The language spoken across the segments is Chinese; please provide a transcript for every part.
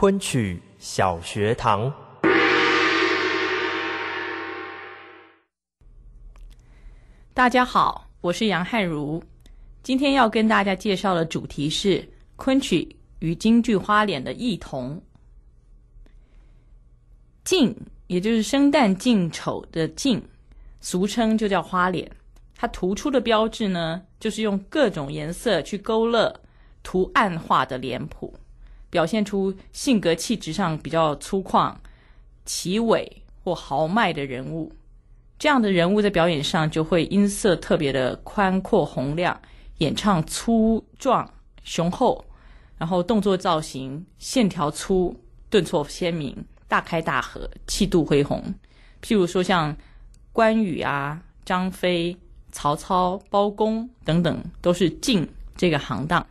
昆曲小学堂。大家好，我是杨汉如，今天要跟大家介绍的主题是昆曲与京剧花脸的异同。镜，也就是生旦净丑的镜，俗称就叫花脸。它突出的标志呢，就是用各种颜色去勾勒图案化的脸谱。表现出性格气质上比较粗犷、奇伟或豪迈的人物，这样的人物在表演上就会音色特别的宽阔洪亮，演唱粗壮雄厚，然后动作造型线条粗、顿挫鲜明、大开大合、气度恢宏。譬如说像关羽啊、张飞、曹操、包公等等，都是进这个行当。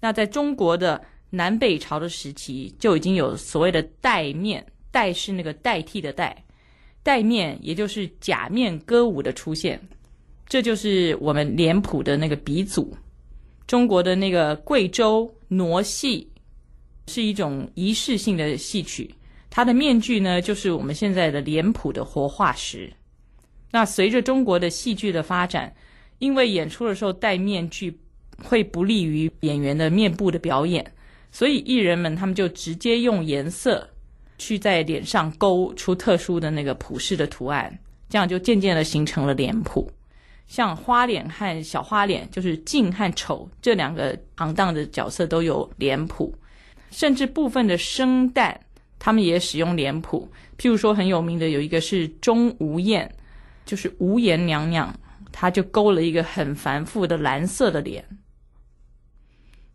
那在中国的。南北朝的时期就已经有所谓的戴面，戴是那个代替的戴，戴面也就是假面歌舞的出现，这就是我们脸谱的那个鼻祖。中国的那个贵州傩戏是一种仪式性的戏曲，它的面具呢就是我们现在的脸谱的活化石。那随着中国的戏剧的发展，因为演出的时候戴面具会不利于演员的面部的表演。所以艺人们他们就直接用颜色，去在脸上勾出特殊的那个普式的图案，这样就渐渐的形成了脸谱。像花脸和小花脸，就是静和丑这两个行当的角色都有脸谱，甚至部分的生旦他们也使用脸谱。譬如说很有名的有一个是钟无艳，就是无颜娘娘，她就勾了一个很繁复的蓝色的脸。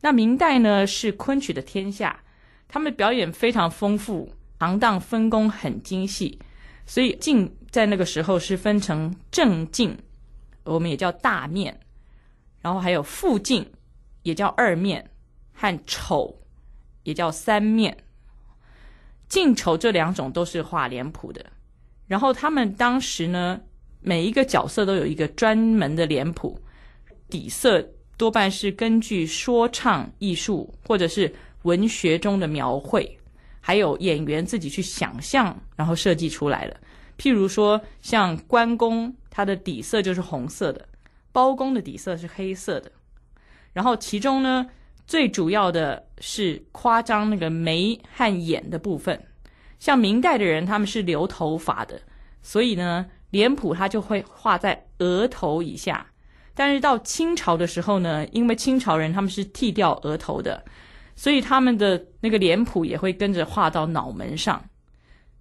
那明代呢是昆曲的天下，他们表演非常丰富，行当分工很精细，所以镜在那个时候是分成正镜，我们也叫大面，然后还有副镜，也叫二面和丑，也叫三面，净丑这两种都是画脸谱的。然后他们当时呢，每一个角色都有一个专门的脸谱底色。多半是根据说唱艺术或者是文学中的描绘，还有演员自己去想象，然后设计出来的。譬如说，像关公，他的底色就是红色的；包公的底色是黑色的。然后其中呢，最主要的是夸张那个眉和眼的部分。像明代的人，他们是留头发的，所以呢，脸谱他就会画在额头以下。但是到清朝的时候呢，因为清朝人他们是剃掉额头的，所以他们的那个脸谱也会跟着画到脑门上。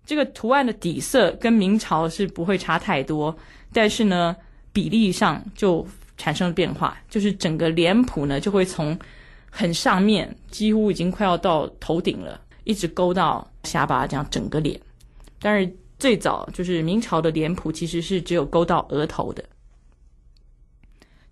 这个图案的底色跟明朝是不会差太多，但是呢，比例上就产生了变化，就是整个脸谱呢就会从很上面几乎已经快要到头顶了，一直勾到下巴，这样整个脸。但是最早就是明朝的脸谱其实是只有勾到额头的。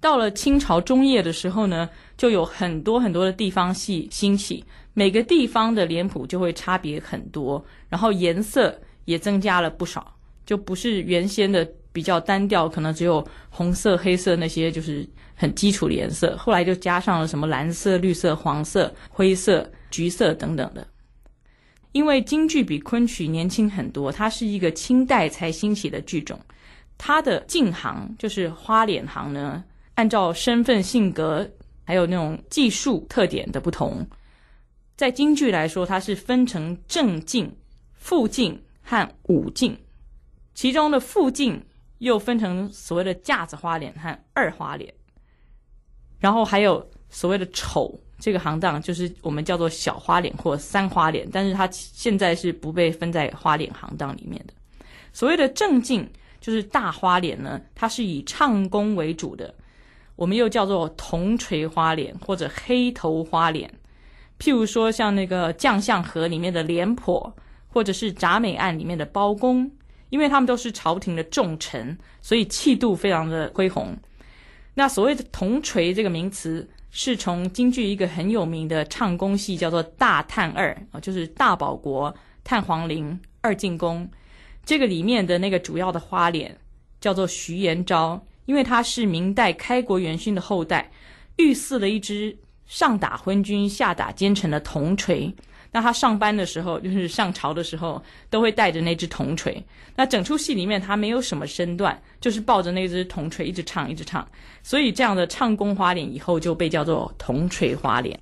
到了清朝中叶的时候呢，就有很多很多的地方戏兴起，每个地方的脸谱就会差别很多，然后颜色也增加了不少，就不是原先的比较单调，可能只有红色、黑色那些就是很基础的颜色，后来就加上了什么蓝色、绿色、黄色、灰色、橘色等等的。因为京剧比昆曲年轻很多，它是一个清代才兴起的剧种，它的净行就是花脸行呢。按照身份、性格，还有那种技术特点的不同，在京剧来说，它是分成正镜、副镜和武镜，其中的副净又分成所谓的架子花脸和二花脸，然后还有所谓的丑这个行当，就是我们叫做小花脸或三花脸，但是它现在是不被分在花脸行当里面的。所谓的正镜就是大花脸呢，它是以唱功为主的。我们又叫做铜锤花脸或者黑头花脸，譬如说像那个《将相和》里面的廉颇，或者是《铡美案》里面的包公，因为他们都是朝廷的重臣，所以气度非常的恢宏。那所谓的铜锤这个名词，是从京剧一个很有名的唱功戏叫做《大探二》，啊，就是《大保国探皇陵二进宫》，这个里面的那个主要的花脸叫做徐延昭。因为他是明代开国元勋的后代，御赐了一只上打昏君下打奸臣的铜锤。那他上班的时候，就是上朝的时候，都会带着那只铜锤。那整出戏里面，他没有什么身段，就是抱着那只铜锤一直唱，一直唱。所以这样的唱功花脸以后就被叫做铜锤花脸。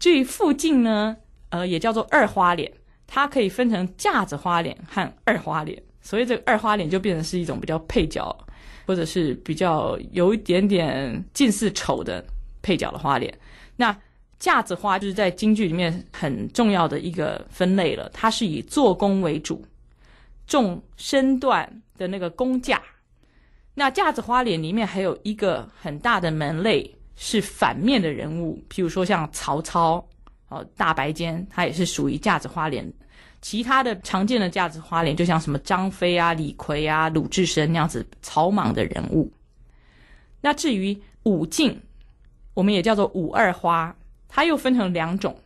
至于附近呢，呃，也叫做二花脸，它可以分成架子花脸和二花脸。所以这个二花脸就变成是一种比较配角。或者是比较有一点点近似丑的配角的花脸，那架子花就是在京剧里面很重要的一个分类了。它是以做工为主，重身段的那个工架。那架子花脸里面还有一个很大的门类是反面的人物，譬如说像曹操哦，大白肩，他也是属于架子花脸。其他的常见的架子花脸，就像什么张飞啊、李逵啊、鲁智深那样子草莽的人物。那至于武进，我们也叫做武二花，它又分成两种，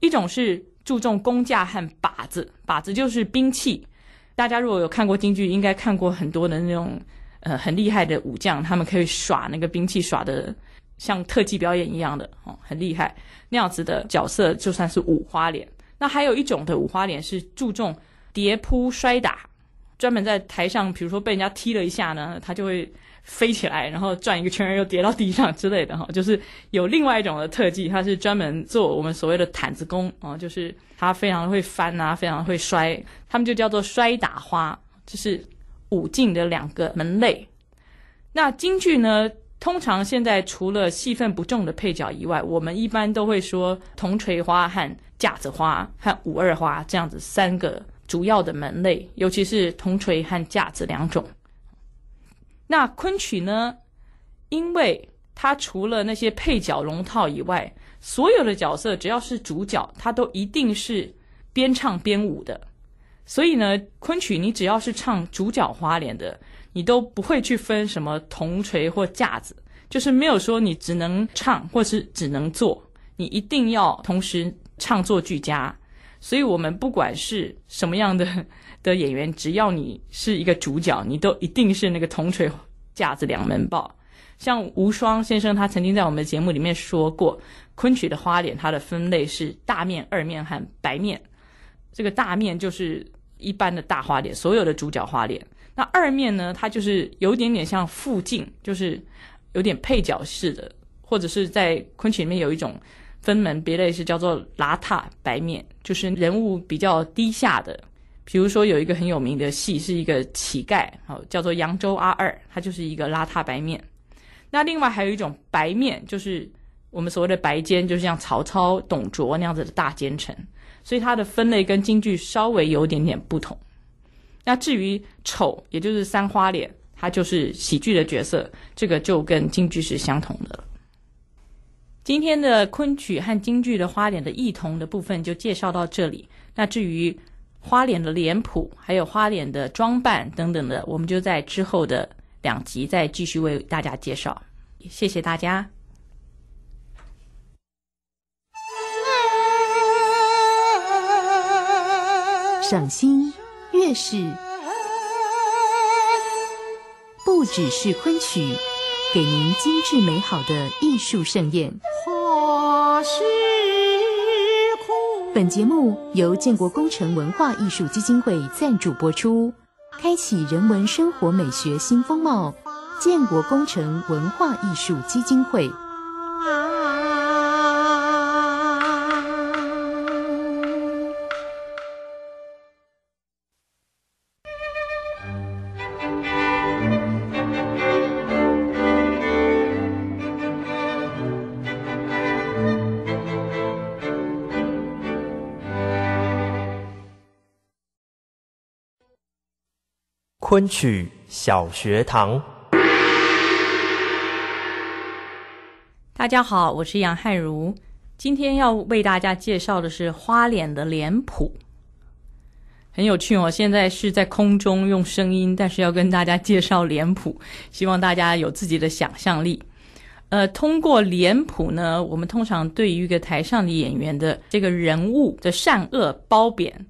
一种是注重功架和靶子，靶子就是兵器。大家如果有看过京剧，应该看过很多的那种呃很厉害的武将，他们可以耍那个兵器耍的像特技表演一样的哦，很厉害。那样子的角色就算是五花脸。那还有一种的五花脸是注重叠扑摔打，专门在台上，比如说被人家踢了一下呢，他就会飞起来，然后转一个圈又跌到地上之类的哈，就是有另外一种的特技，他是专门做我们所谓的毯子功啊，就是他非常会翻啊，非常会摔，他们就叫做摔打花，这是武进的两个门类。那京剧呢？通常现在除了戏份不重的配角以外，我们一般都会说铜锤花和架子花和五二花这样子三个主要的门类，尤其是铜锤和架子两种。那昆曲呢？因为它除了那些配角龙套以外，所有的角色只要是主角，它都一定是边唱边舞的。所以呢，昆曲你只要是唱主角花脸的。你都不会去分什么铜锤或架子，就是没有说你只能唱或是只能做，你一定要同时唱作俱佳。所以我们不管是什么样的 的演员，只要你是一个主角，你都一定是那个铜锤架子两门抱。像吴双先生，他曾经在我们的节目里面说过，昆曲的花脸，它的分类是大面、二面和白面。这个大面就是一般的大花脸，所有的主角花脸。那二面呢？它就是有点点像附近，就是有点配角式的，或者是在昆曲里面有一种分门别类，是叫做邋遢白面，就是人物比较低下的。比如说有一个很有名的戏，是一个乞丐，好叫做扬州阿二，他就是一个邋遢白面。那另外还有一种白面，就是我们所谓的白奸，就是像曹操、董卓那样子的大奸臣。所以它的分类跟京剧稍微有点点不同。那至于丑，也就是三花脸，它就是喜剧的角色，这个就跟京剧是相同的。今天的昆曲和京剧的花脸的异同的部分就介绍到这里。那至于花脸的脸谱，还有花脸的装扮等等的，我们就在之后的两集再继续为大家介绍。谢谢大家。赏心。越是不只是昆曲，给您精致美好的艺术盛宴。本节目由建国工程文化艺术基金会赞助播出，开启人文生活美学新风貌。建国工程文化艺术基金会。昆曲小学堂，大家好，我是杨汉如。今天要为大家介绍的是花脸的脸谱，很有趣哦。现在是在空中用声音，但是要跟大家介绍脸谱，希望大家有自己的想象力。呃，通过脸谱呢，我们通常对于一个台上的演员的这个人物的善恶褒贬。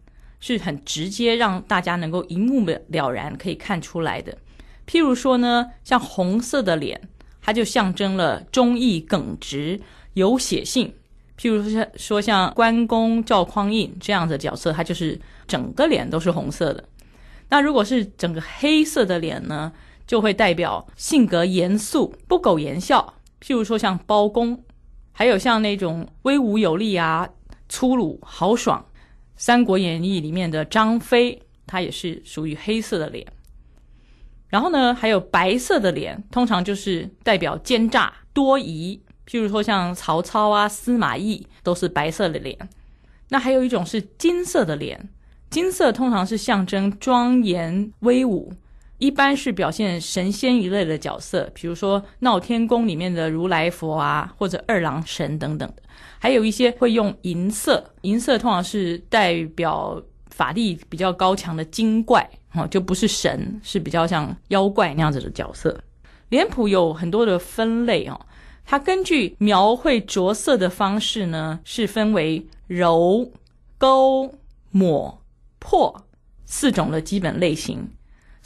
是很直接，让大家能够一目了然，可以看出来的。譬如说呢，像红色的脸，它就象征了忠义、耿直、有血性。譬如说，说像关公、赵匡胤这样的角色，他就是整个脸都是红色的。那如果是整个黑色的脸呢，就会代表性格严肃、不苟言笑。譬如说像包公，还有像那种威武有力啊、粗鲁豪爽。《三国演义》里面的张飞，他也是属于黑色的脸。然后呢，还有白色的脸，通常就是代表奸诈多疑。譬如说像曹操啊、司马懿都是白色的脸。那还有一种是金色的脸，金色通常是象征庄严威武。一般是表现神仙一类的角色，比如说闹天宫里面的如来佛啊，或者二郎神等等的，还有一些会用银色，银色通常是代表法力比较高强的精怪哦，就不是神，是比较像妖怪那样子的角色。脸谱有很多的分类哦，它根据描绘着色的方式呢，是分为揉、勾、抹、破四种的基本类型。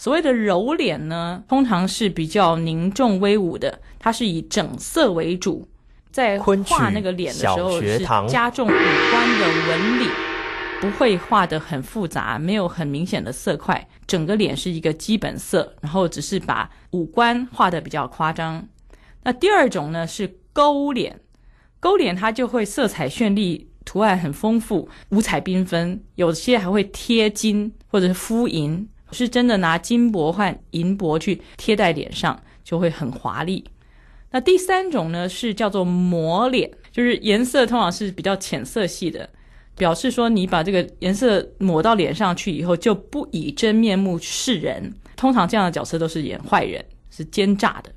所谓的揉脸呢，通常是比较凝重威武的，它是以整色为主，在画那个脸的时候，加重五官的纹理，不会画得很复杂，没有很明显的色块，整个脸是一个基本色，然后只是把五官画得比较夸张。那第二种呢是勾脸，勾脸它就会色彩绚丽，图案很丰富，五彩缤纷，有些还会贴金或者是敷银。是真的拿金箔换银箔去贴在脸上，就会很华丽。那第三种呢，是叫做抹脸，就是颜色通常是比较浅色系的，表示说你把这个颜色抹到脸上去以后，就不以真面目示人。通常这样的角色都是演坏人，是奸诈的。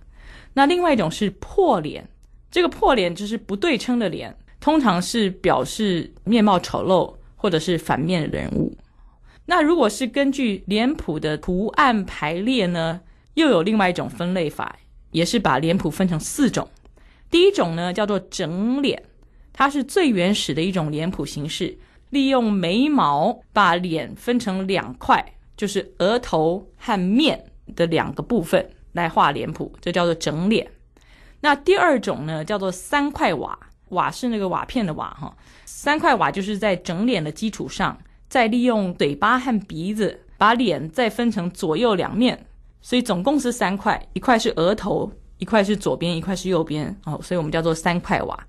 那另外一种是破脸，这个破脸就是不对称的脸，通常是表示面貌丑陋或者是反面人物。那如果是根据脸谱的图案排列呢，又有另外一种分类法，也是把脸谱分成四种。第一种呢叫做整脸，它是最原始的一种脸谱形式，利用眉毛把脸分成两块，就是额头和面的两个部分来画脸谱，这叫做整脸。那第二种呢叫做三块瓦，瓦是那个瓦片的瓦哈，三块瓦就是在整脸的基础上。再利用嘴巴和鼻子把脸再分成左右两面，所以总共是三块，一块是额头，一块是左边，一块是右边。哦，所以我们叫做三块瓦。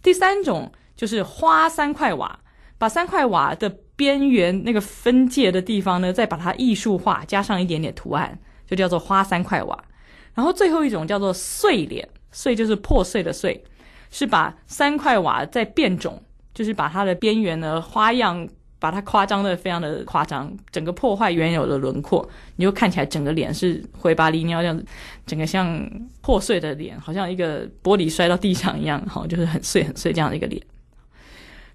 第三种就是花三块瓦，把三块瓦的边缘那个分界的地方呢，再把它艺术化，加上一点点图案，就叫做花三块瓦。然后最后一种叫做碎脸，碎就是破碎的碎，是把三块瓦再变种，就是把它的边缘呢花样。把它夸张的非常的夸张，整个破坏原有的轮廓，你就看起来整个脸是灰巴黎尿这样子，整个像破碎的脸，好像一个玻璃摔到地上一样，好，就是很碎很碎这样的一个脸。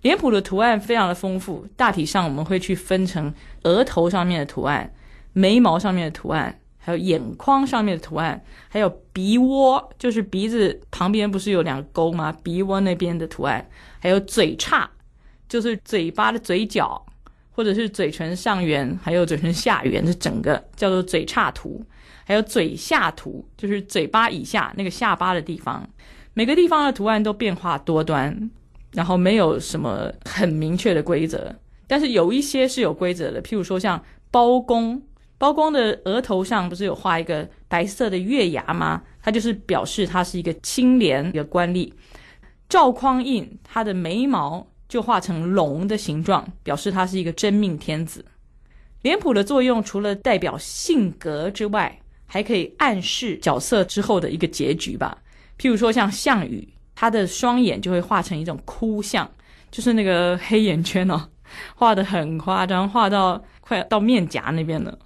脸谱的图案非常的丰富，大体上我们会去分成额头上面的图案、眉毛上面的图案、还有眼眶上面的图案、还有鼻窝，就是鼻子旁边不是有两个沟吗？鼻窝那边的图案，还有嘴叉。就是嘴巴的嘴角，或者是嘴唇上缘，还有嘴唇下缘，这整个叫做嘴叉图，还有嘴下图，就是嘴巴以下那个下巴的地方。每个地方的图案都变化多端，然后没有什么很明确的规则，但是有一些是有规则的。譬如说像包公，包公的额头上不是有画一个白色的月牙吗？他就是表示他是一个清廉的官吏。赵匡胤他的眉毛。就画成龙的形状，表示他是一个真命天子。脸谱的作用除了代表性格之外，还可以暗示角色之后的一个结局吧。譬如说像项羽，他的双眼就会化成一种哭相，就是那个黑眼圈哦，画的很夸张，画到快到面颊那边了，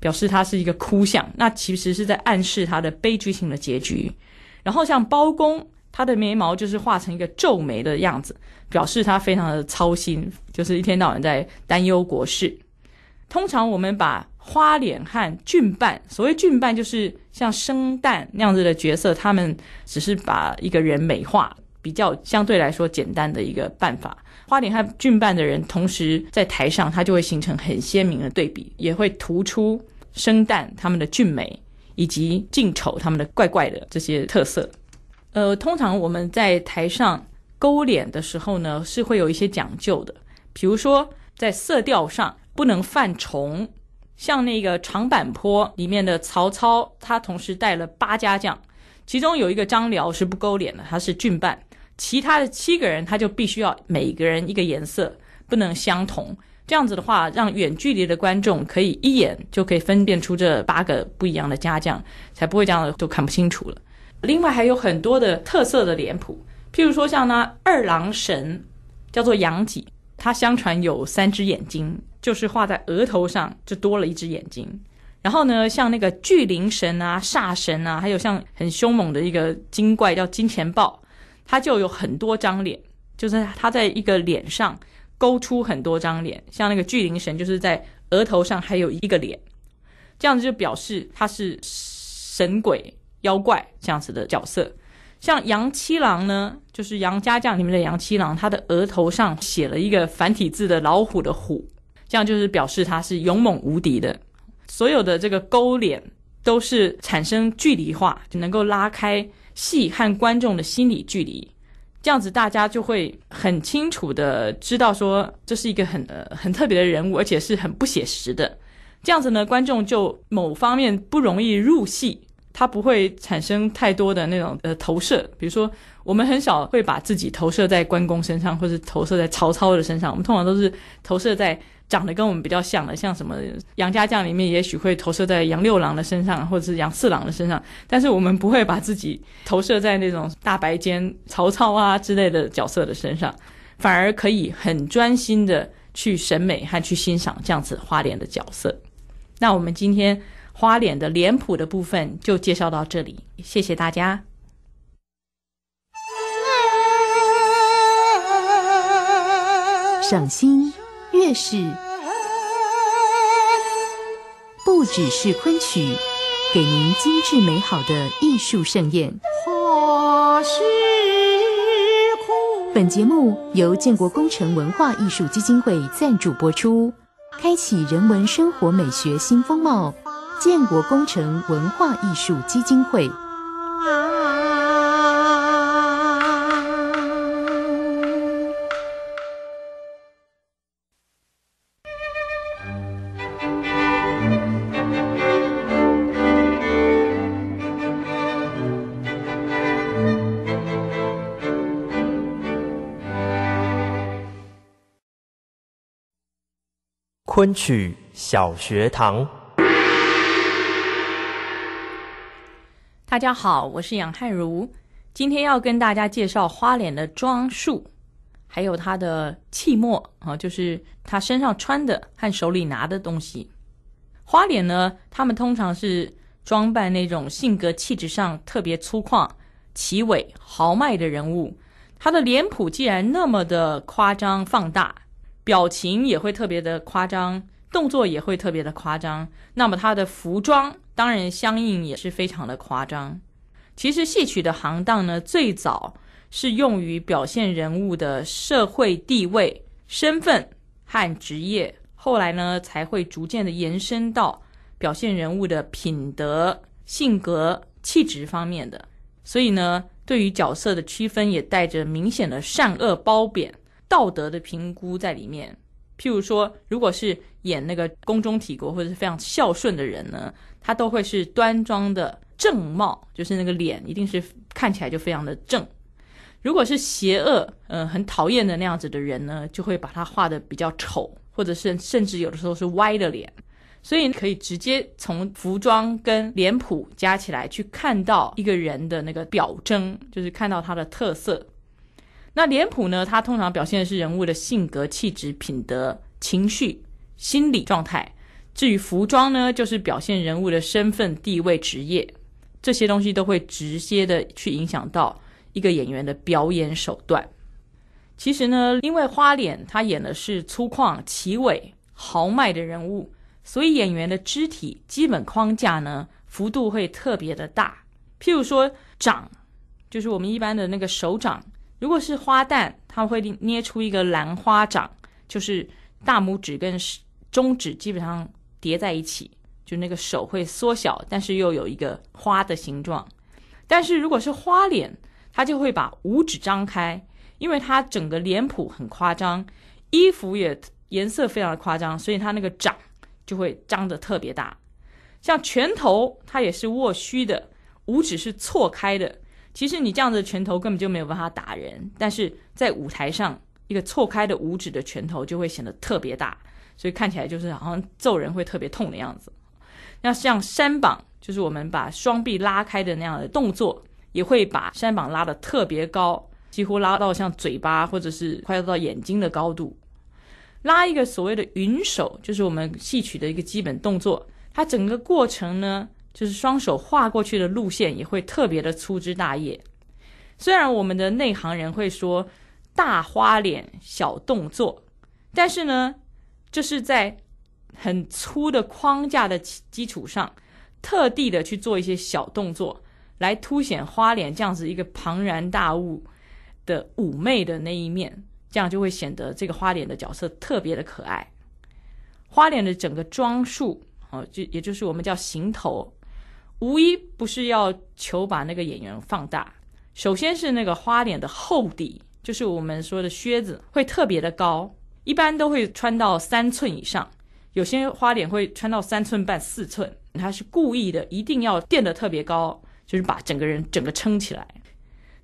表示他是一个哭相。那其实是在暗示他的悲剧性的结局。然后像包公，他的眉毛就是画成一个皱眉的样子。表示他非常的操心，就是一天到晚在担忧国事。通常我们把花脸和俊扮，所谓俊扮就是像生旦那样子的角色，他们只是把一个人美化，比较相对来说简单的一个办法。花脸和俊扮的人，同时在台上，他就会形成很鲜明的对比，也会突出生旦他们的俊美，以及近丑他们的怪怪的这些特色。呃，通常我们在台上。勾脸的时候呢，是会有一些讲究的，比如说在色调上不能犯重，像那个长坂坡里面的曹操，他同时带了八家将，其中有一个张辽是不勾脸的，他是俊扮，其他的七个人他就必须要每个人一个颜色，不能相同，这样子的话，让远距离的观众可以一眼就可以分辨出这八个不一样的家将，才不会这样都看不清楚了。另外还有很多的特色的脸谱。譬如说，像那二郎神叫做杨戬，他相传有三只眼睛，就是画在额头上就多了一只眼睛。然后呢，像那个巨灵神啊、煞神啊，还有像很凶猛的一个精怪叫金钱豹，他就有很多张脸，就是他在一个脸上勾出很多张脸。像那个巨灵神，就是在额头上还有一个脸，这样子就表示他是神鬼妖怪这样子的角色。像杨七郎呢，就是杨家将里面的杨七郎，他的额头上写了一个繁体字的老虎的虎，这样就是表示他是勇猛无敌的。所有的这个勾脸都是产生距离化，就能够拉开戏和观众的心理距离，这样子大家就会很清楚的知道说这是一个很呃很特别的人物，而且是很不写实的。这样子呢，观众就某方面不容易入戏。他不会产生太多的那种呃投射，比如说我们很少会把自己投射在关公身上，或者投射在曹操的身上，我们通常都是投射在长得跟我们比较像的，像什么杨家将里面，也许会投射在杨六郎的身上，或者是杨四郎的身上，但是我们不会把自己投射在那种大白间曹操啊之类的角色的身上，反而可以很专心的去审美和去欣赏这样子花脸的角色。那我们今天。花脸的脸谱的部分就介绍到这里，谢谢大家。赏心悦事，不只是昆曲，给您精致美好的艺术盛宴。本节目由建国工程文化艺术基金会赞助播出，开启人文生活美学新风貌。建国工程文化艺术基金会，昆曲小学堂。大家好，我是杨汉如，今天要跟大家介绍花脸的装束，还有他的器末啊，就是他身上穿的和手里拿的东西。花脸呢，他们通常是装扮那种性格气质上特别粗犷、奇伟、豪迈的人物。他的脸谱既然那么的夸张放大，表情也会特别的夸张，动作也会特别的夸张，那么他的服装。当然，相应也是非常的夸张。其实戏曲的行当呢，最早是用于表现人物的社会地位、身份和职业，后来呢才会逐渐的延伸到表现人物的品德、性格、气质方面的。所以呢，对于角色的区分，也带着明显的善恶褒贬、道德的评估在里面。譬如说，如果是演那个宫中体国或者是非常孝顺的人呢，他都会是端庄的正貌，就是那个脸一定是看起来就非常的正。如果是邪恶，嗯，很讨厌的那样子的人呢，就会把他画的比较丑，或者是甚至有的时候是歪的脸。所以可以直接从服装跟脸谱加起来去看到一个人的那个表征，就是看到他的特色。那脸谱呢？它通常表现的是人物的性格、气质、品德、情绪、心理状态。至于服装呢，就是表现人物的身份、地位、职业。这些东西都会直接的去影响到一个演员的表演手段。其实呢，因为花脸他演的是粗犷、奇伟、豪迈的人物，所以演员的肢体基本框架呢，幅度会特别的大。譬如说，掌，就是我们一般的那个手掌。如果是花旦，他会捏出一个兰花掌，就是大拇指跟中指基本上叠在一起，就那个手会缩小，但是又有一个花的形状。但是如果是花脸，他就会把五指张开，因为他整个脸谱很夸张，衣服也颜色非常的夸张，所以他那个掌就会张得特别大。像拳头，它也是握虚的，五指是错开的。其实你这样的拳头根本就没有办法打人，但是在舞台上一个错开的五指的拳头就会显得特别大，所以看起来就是好像揍人会特别痛的样子。那像山膀，就是我们把双臂拉开的那样的动作，也会把山膀拉得特别高，几乎拉到像嘴巴或者是快要到眼睛的高度。拉一个所谓的云手，就是我们戏曲的一个基本动作，它整个过程呢。就是双手画过去的路线也会特别的粗枝大叶，虽然我们的内行人会说大花脸小动作，但是呢，这是在很粗的框架的基础上，特地的去做一些小动作，来凸显花脸这样子一个庞然大物的妩媚的那一面，这样就会显得这个花脸的角色特别的可爱。花脸的整个装束，哦，就也就是我们叫行头。无一不是要求把那个演员放大。首先是那个花脸的厚底，就是我们说的靴子会特别的高，一般都会穿到三寸以上，有些花脸会穿到三寸半、四寸，他是故意的，一定要垫得特别高，就是把整个人整个撑起来。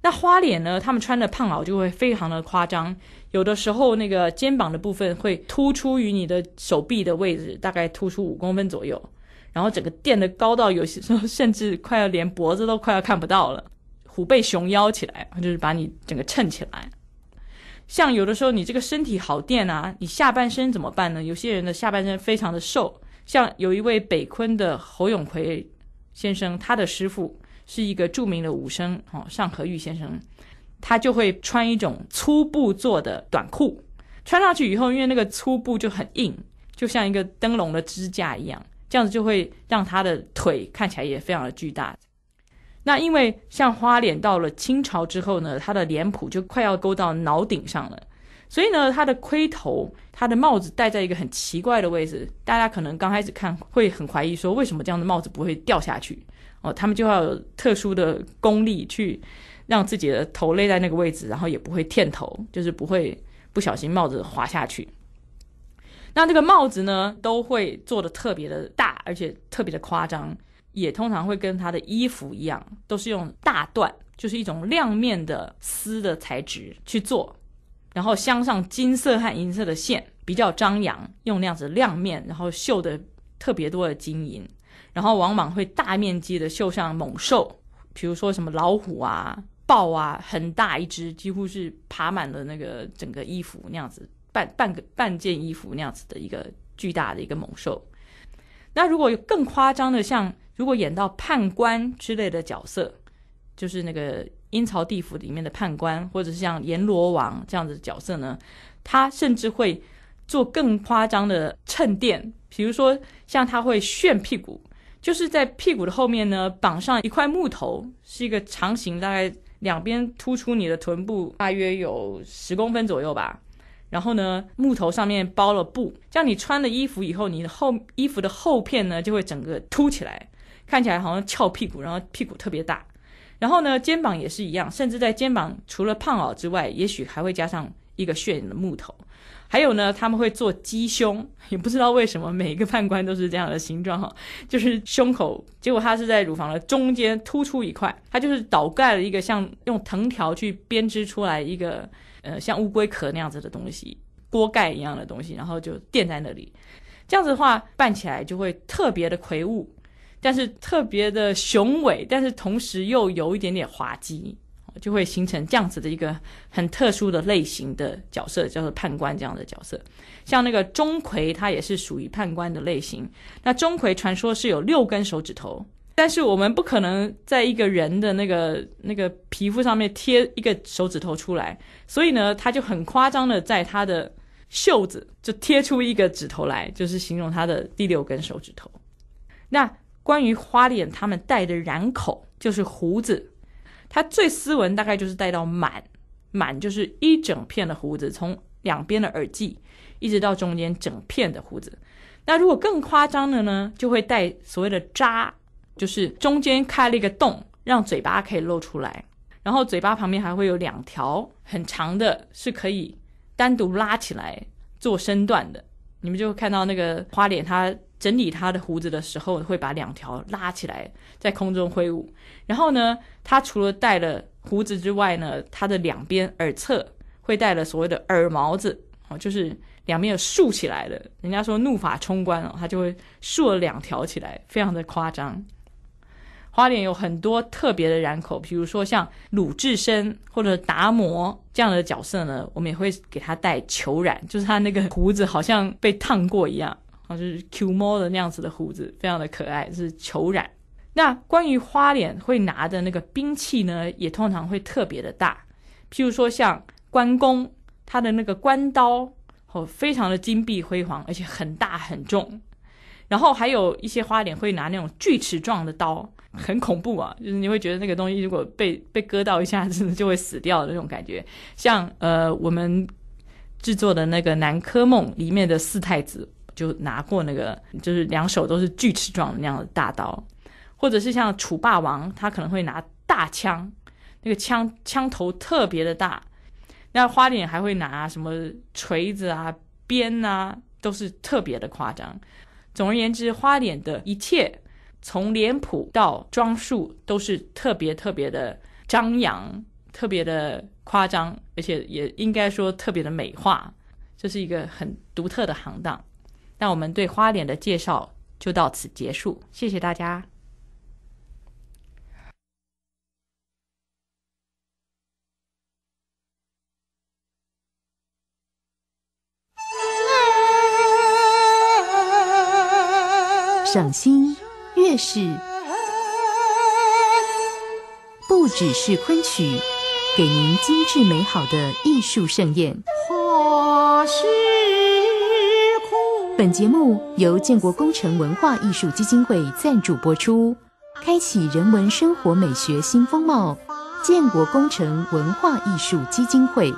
那花脸呢，他们穿的胖袄就会非常的夸张，有的时候那个肩膀的部分会突出于你的手臂的位置，大概突出五公分左右。然后整个垫的高到有些时候甚至快要连脖子都快要看不到了，虎背熊腰起来，就是把你整个衬起来。像有的时候你这个身体好垫啊，你下半身怎么办呢？有些人的下半身非常的瘦，像有一位北昆的侯永奎先生，他的师傅是一个著名的武生哦，尚和玉先生，他就会穿一种粗布做的短裤，穿上去以后，因为那个粗布就很硬，就像一个灯笼的支架一样。这样子就会让他的腿看起来也非常的巨大。那因为像花脸到了清朝之后呢，他的脸谱就快要勾到脑顶上了，所以呢，他的盔头、他的帽子戴在一个很奇怪的位置。大家可能刚开始看会很怀疑说，为什么这样的帽子不会掉下去？哦，他们就要有特殊的功力去让自己的头勒在那个位置，然后也不会骗头，就是不会不小心帽子滑下去。那这个帽子呢，都会做的特别的大，而且特别的夸张，也通常会跟他的衣服一样，都是用大段，就是一种亮面的丝的材质去做，然后镶上金色和银色的线，比较张扬，用那样子亮面，然后绣的特别多的金银，然后往往会大面积的绣上猛兽，比如说什么老虎啊、豹啊，很大一只，几乎是爬满了那个整个衣服那样子。半半个半件衣服那样子的一个巨大的一个猛兽。那如果有更夸张的，像如果演到判官之类的角色，就是那个阴曹地府里面的判官，或者是像阎罗王这样的角色呢，他甚至会做更夸张的衬垫。比如说，像他会炫屁股，就是在屁股的后面呢绑上一块木头，是一个长形，大概两边突出你的臀部大约有十公分左右吧。然后呢，木头上面包了布，这样你穿了衣服以后，你的后衣服的后片呢就会整个凸起来，看起来好像翘屁股，然后屁股特别大。然后呢，肩膀也是一样，甚至在肩膀除了胖袄之外，也许还会加上一个炫的木头。还有呢，他们会做鸡胸，也不知道为什么每一个判官都是这样的形状哈，就是胸口，结果它是在乳房的中间突出一块，它就是倒盖了一个像用藤条去编织出来一个。呃，像乌龟壳那样子的东西，锅盖一样的东西，然后就垫在那里，这样子的话扮起来就会特别的魁梧，但是特别的雄伟，但是同时又有一点点滑稽，就会形成这样子的一个很特殊的类型的角色，叫做判官这样的角色。像那个钟馗，他也是属于判官的类型。那钟馗传说是有六根手指头。但是我们不可能在一个人的那个那个皮肤上面贴一个手指头出来，所以呢，他就很夸张的在他的袖子就贴出一个指头来，就是形容他的第六根手指头。那关于花脸，他们戴的染口就是胡子，他最斯文大概就是戴到满，满就是一整片的胡子，从两边的耳际一直到中间整片的胡子。那如果更夸张的呢，就会戴所谓的渣。就是中间开了一个洞，让嘴巴可以露出来，然后嘴巴旁边还会有两条很长的，是可以单独拉起来做身段的。你们就看到那个花脸，他整理他的胡子的时候，会把两条拉起来在空中挥舞。然后呢，他除了戴了胡子之外呢，他的两边耳侧会戴了所谓的耳毛子，哦，就是两边竖起来的。人家说怒发冲冠哦，他就会竖了两条起来，非常的夸张。花脸有很多特别的染口，比如说像鲁智深或者达摩这样的角色呢，我们也会给他带球染，就是他那个胡子好像被烫过一样，啊，就是 Q 猫的那样子的胡子，非常的可爱，是球染。那关于花脸会拿的那个兵器呢，也通常会特别的大，譬如说像关公他的那个关刀哦，非常的金碧辉煌，而且很大很重，然后还有一些花脸会拿那种锯齿状的刀。很恐怖啊！就是你会觉得那个东西如果被被割到一下子 就会死掉的那种感觉。像呃，我们制作的那个《南柯梦》里面的四太子就拿过那个，就是两手都是锯齿状那样的大刀，或者是像楚霸王，他可能会拿大枪，那个枪枪头特别的大。那花脸还会拿什么锤子啊、鞭啊，都是特别的夸张。总而言之，花脸的一切。从脸谱到装束都是特别特别的张扬，特别的夸张，而且也应该说特别的美化，这是一个很独特的行当。那我们对花脸的介绍就到此结束，谢谢大家。省心。越是不只是昆曲，给您精致美好的艺术盛宴。本节目由建国工程文化艺术基金会赞助播出，开启人文生活美学新风貌。建国工程文化艺术基金会。